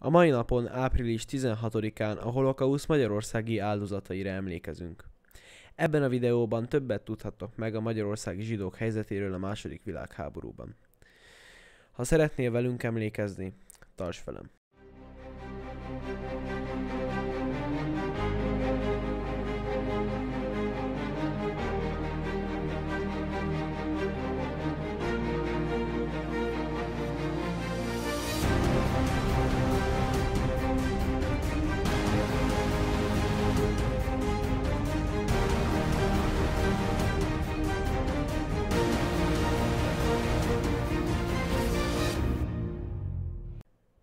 A mai napon, április 16-án a holokausz magyarországi áldozataira emlékezünk. Ebben a videóban többet tudhattok meg a magyarországi zsidók helyzetéről a második világháborúban. Ha szeretnél velünk emlékezni, tarts velem!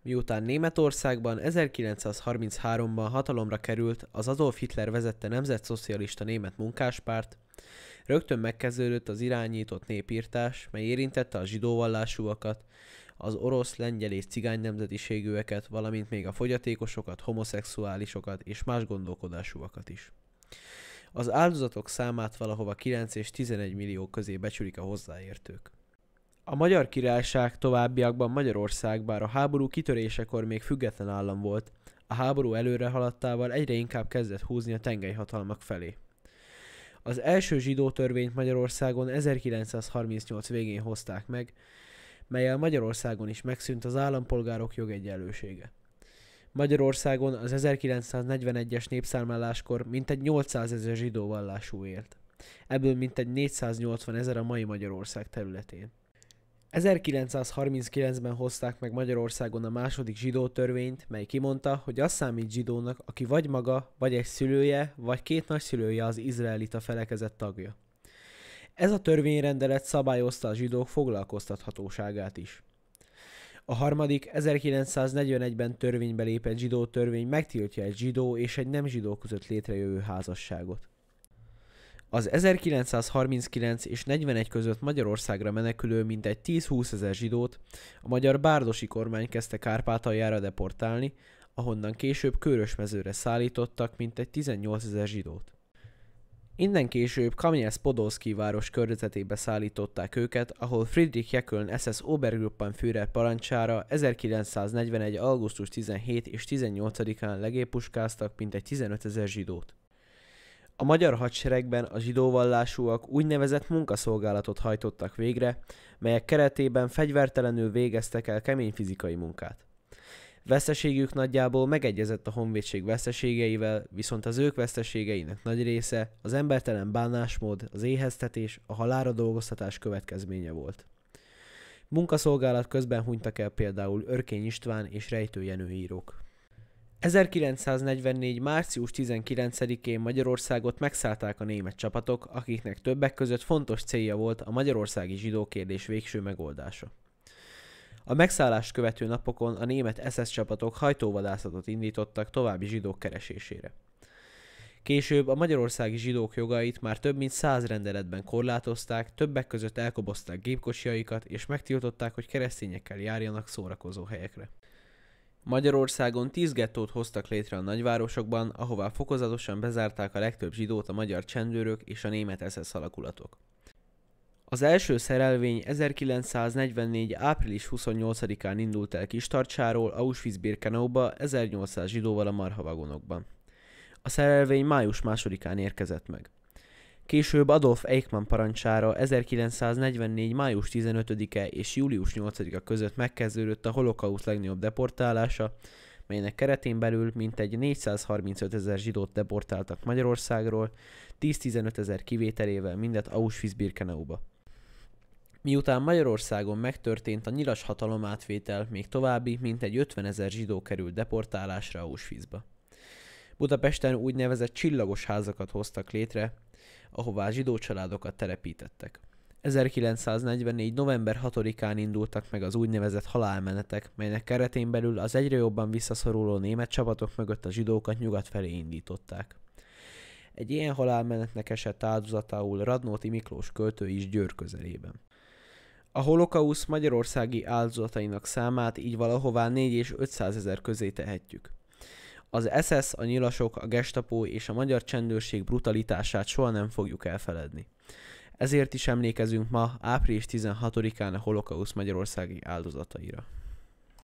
Miután Németországban 1933-ban hatalomra került az Adolf Hitler vezette nemzetszocialista német munkáspárt, rögtön megkezdődött az irányított népírtás, mely érintette a zsidóvallásúakat, az orosz, lengyel és cigány nemzetiségűeket, valamint még a fogyatékosokat, homoszexuálisokat és más gondolkodásúakat is. Az áldozatok számát valahova 9 és 11 millió közé becsülik a hozzáértők. A Magyar Királyság továbbiakban Magyarország bár a háború kitörésekor még független állam volt, a háború előre haladtával egyre inkább kezdett húzni a hatalmak felé. Az első zsidó törvényt Magyarországon 1938 végén hozták meg, melyel Magyarországon is megszűnt az állampolgárok jogegyenlősége. Magyarországon az 1941-es népszámláláskor mintegy 800 ezer zsidó vallású élt. Ebből mintegy 480 ezer a mai Magyarország területén. 1939-ben hozták meg Magyarországon a második zsidó törvényt, mely kimondta, hogy az számít zsidónak, aki vagy maga, vagy egy szülője, vagy két nagyszülője az izraelita felekezet tagja. Ez a törvényrendelet szabályozta a zsidók foglalkoztathatóságát is. A harmadik 1941-ben törvénybe lépett zsidó törvény megtiltja egy zsidó és egy nem zsidó között létrejövő házasságot. Az 1939 és 41 között Magyarországra menekülő mintegy 10-20 ezer zsidót a magyar bárdosi kormány kezdte Kárpátaljára deportálni, ahonnan később Körösmezőre szállítottak mintegy 18 ezer zsidót. Innen később Kamnyesz Podolszki város körzetébe szállították őket, ahol Friedrich Jeköln SS Obergruppenführer parancsára 1941. augusztus 17 és 18-án legépuskáztak mintegy 15 ezer zsidót. A magyar hadseregben a zsidóvallásúak úgynevezett munkaszolgálatot hajtottak végre, melyek keretében fegyvertelenül végeztek el kemény fizikai munkát. Veszteségük nagyjából megegyezett a honvédség veszteségeivel, viszont az ők veszteségeinek nagy része az embertelen bánásmód, az éheztetés, a halára dolgoztatás következménye volt. Munkaszolgálat közben hunytak el például Örkény István és Rejtő Jenő írók. 1944. március 19-én Magyarországot megszállták a német csapatok, akiknek többek között fontos célja volt a magyarországi zsidó kérdés végső megoldása. A megszállást követő napokon a német SS csapatok hajtóvadászatot indítottak további zsidók keresésére. Később a magyarországi zsidók jogait már több mint száz rendeletben korlátozták, többek között elkobozták gépkocsijaikat és megtiltották, hogy keresztényekkel járjanak szórakozó helyekre. Magyarországon tíz gettót hoztak létre a nagyvárosokban, ahová fokozatosan bezárták a legtöbb zsidót a magyar csendőrök és a német SS alakulatok. Az első szerelvény 1944. április 28-án indult el Kistarcsáról Auschwitz-Birkenauba 1800 zsidóval a marhavagonokban. A szerelvény május 2-án érkezett meg. Később Adolf Eichmann parancsára 1944. május 15-e és július 8-a között megkezdődött a holokausz legnagyobb deportálása, melynek keretén belül mintegy 435 ezer zsidót deportáltak Magyarországról, 10-15 ezer kivételével mindet auschwitz ba Miután Magyarországon megtörtént a nyilas hatalomátvétel, még további mintegy 50 ezer zsidó került deportálásra Auschwitzba. Budapesten úgynevezett csillagos házakat hoztak létre, ahová zsidó családokat telepítettek. 1944. november 6-án indultak meg az úgynevezett halálmenetek, melynek keretén belül az egyre jobban visszaszoruló német csapatok mögött a zsidókat nyugat felé indították. Egy ilyen halálmenetnek esett áldozatául Radnóti Miklós költő is Győr közelében. A holokausz magyarországi áldozatainak számát így valahová 4 és 500 ezer közé tehetjük. Az SS, a nyilasok, a gestapó és a magyar csendőrség brutalitását soha nem fogjuk elfeledni. Ezért is emlékezünk ma április 16-án a holokausz magyarországi áldozataira.